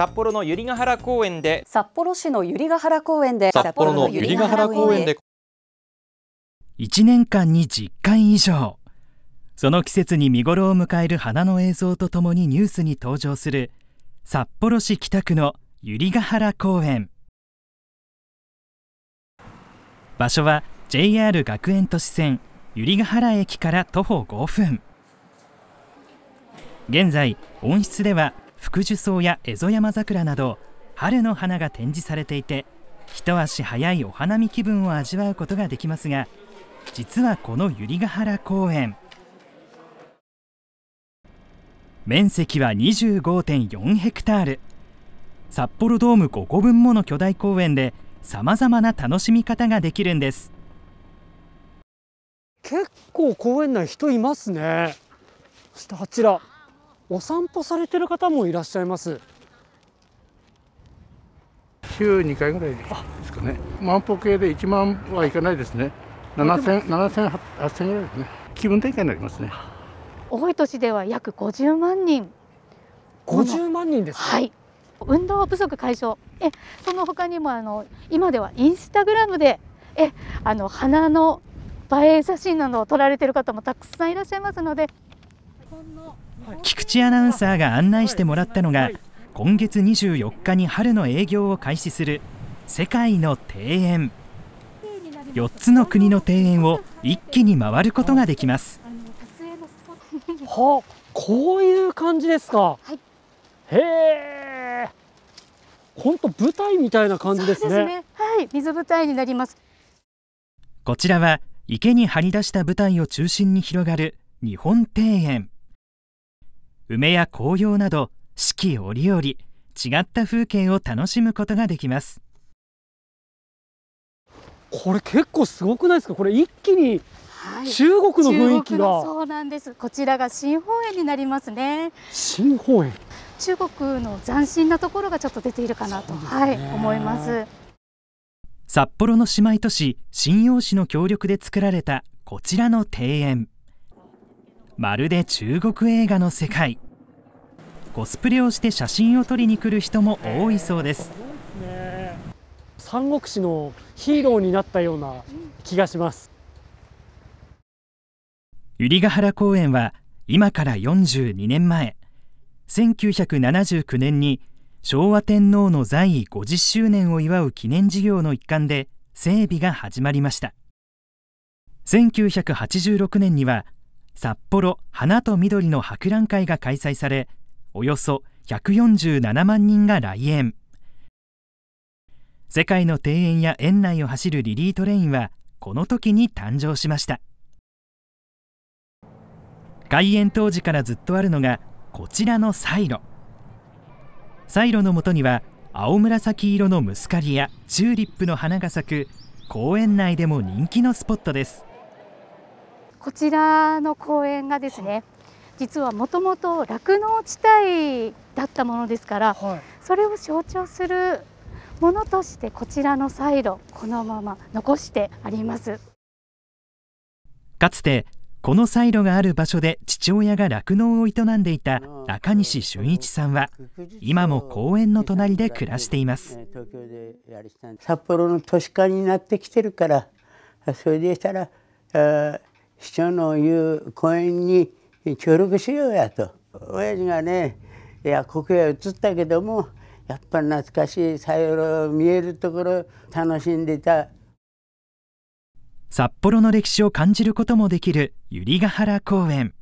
札幌の百合ヶ原公園で札幌市の百合ヶ原公園で札幌の百合ヶ原公園で1年間に10回以上その季節に見ごろを迎える花の映像とともにニュースに登場する札幌市北区の百合ヶ原公園場所は JR 学園都市線百合ヶ原駅から徒歩5分現在温室では福寿草やエゾヤマザクラなど春の花が展示されていて一足早いお花見気分を味わうことができますが実はこの百合ヶ原公園面積は25.4ヘクタール札幌ドーム5個分もの巨大公園でさまざまな楽しみ方ができるんです結構公園内人いますねそしてあちらお散歩されてる方もいらっしゃいます週2回ぐらいですかね万歩計で1万はいかないですね7000、7 0ぐらいですね気分転換になりますね多い年では約50万人50万人ですはい運動不足解消えその他にもあの今ではインスタグラムでえあの花の映え写真などを撮られてる方もたくさんいらっしゃいますので菊池アナウンサーが案内してもらったのが今月24日に春の営業を開始する世界の庭園4つの国の庭園を一気に回ることができますはあ、こういう感じですか、はい、へえ本当舞台みたいな感じですね、ね、はい、水舞台になりますこちらは池に張り出した舞台を中心に広がる日本庭園梅や紅葉など四季折々違った風景を楽しむことができますこれ結構すごくないですかこれ一気に中国の雰囲気が、はい、そうなんですこちらが新本園になりますね新本園中国の斬新なところがちょっと出ているかなと、はい、思います札幌の姉妹都市新陽市の協力で作られたこちらの庭園まるで中国映画の世界コスプレをして写真を撮りに来る人も多いそうです三国志のヒーローになったような気がします百合ヶ原公園は今から42年前1979年に昭和天皇の在位50周年を祝う記念事業の一環で整備が始まりました1986年には札幌花と緑の博覧会が開催されおよそ147万人が来園世界の庭園や園内を走るリリートレインはこの時に誕生しました開園当時からずっとあるのがこちらのサイロサイロのもとには青紫色のムスカリやチューリップの花が咲く公園内でも人気のスポットですこちらの公園がですね、はい、実はもともと酪農地帯だったものですから、はい、それを象徴するものとしてこちらのサイロこのまま残してありますかつてこのサイロがある場所で父親が酪農を営んでいた中西俊一さんは今も公園の隣で暮らしています札幌の都市化になってきてるからそれでしたら市長の言う公園に協力しようやと親父がねいやここへ移ったけどもやっぱり懐かしいさよろ見えるところ楽しんでいた札幌の歴史を感じることもできる百合ヶ原公園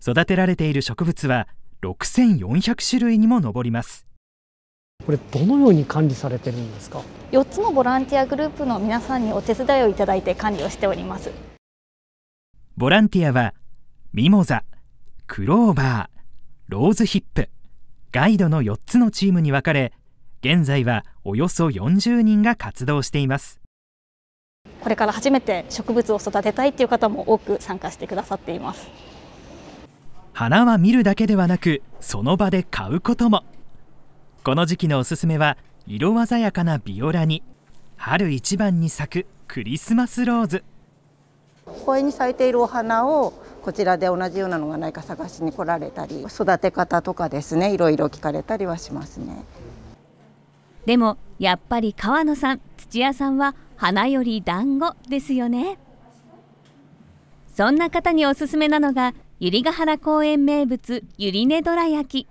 育てられている植物は6400種類にも上りますこれどのように管理されてるんですか4つのボランティアグループの皆さんにお手伝いをいただいて管理をしておりますボランティアはミモザクローバーローズヒップガイドの4つのチームに分かれ現在はおよそ40人が活動していますこれから初めて植物を育てたいという方も多く参加してくださっています花は見るだけではなくその場で買うこともこの時期のおすすめは色鮮やかなビオラに春一番に咲くクリスマスローズ公園に咲いているお花をこちらで同じようなのがないか探しに来られたり育て方とかですねいろいろ聞かれたりはしますねでもやっぱり川野さん土屋さんは花より団子ですよねそんな方におすすめなのが百合ヶ原公園名物ゆり根どら焼き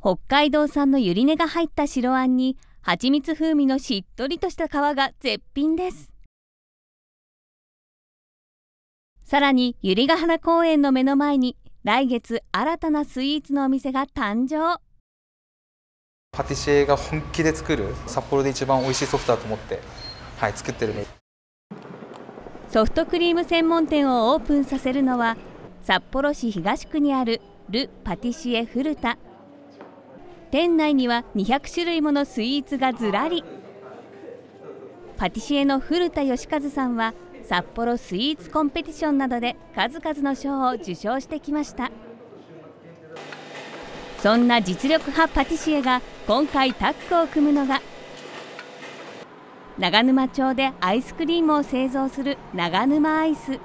北海道産のゆり根が入った白あんに蜂蜜風味のしっとりとした皮が絶品ですさらに百合ヶ原公園の目の前に来月新たなスイーツのお店が誕生パティシエが本気で作る札幌で一番美味しいソフトだと思って、はい、作ってるソフトクリーム専門店をオープンさせるのは札幌市東区にあるル・パティシエ古田店内には200種類ものスイーツがずらりパティシエの古田義和さんは札幌スイーツコンペティションなどで数々の賞を受賞してきましたそんな実力派パティシエが今回タッグを組むのが長沼町でアイスクリームを製造する長沼アイス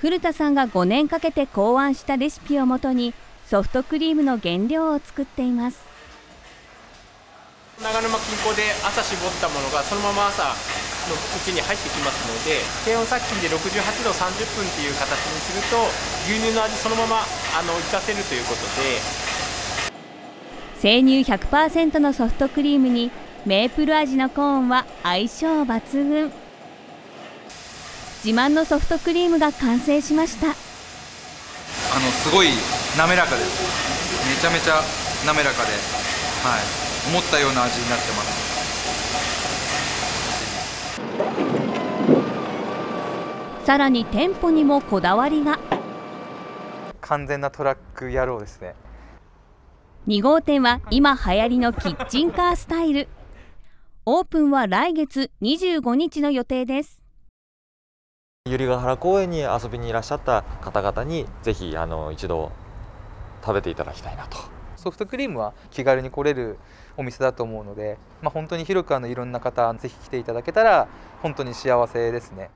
古田さんが5年かけて考案したレシピをもとにソフトクリームの原料を作っています長沼近郊で朝絞ったものがそのまま朝のうちに入ってきますので低温殺菌で68度30分という形にすると牛乳の味そのままあの活かせるということで生乳100%のソフトクリームにメープル味のコーンは相性抜群自慢のソフトクリームが完成しましたあのすごい滑らかですめちゃめちゃ滑らかで、はい、思ったような味になってますさらに店舗にもこだわりが完全なトラック野郎ですね2号店は今流行りのキッチンカースタイルオープンは来月25日の予定です百合ヶ原公園に遊びにいらっしゃった方々にぜひあの一度食べていただきたいなとソフトクリームは気軽に来れるお店だと思うので、まあ、本当に広くあのいろんな方ぜひ来ていただけたら本当に幸せですね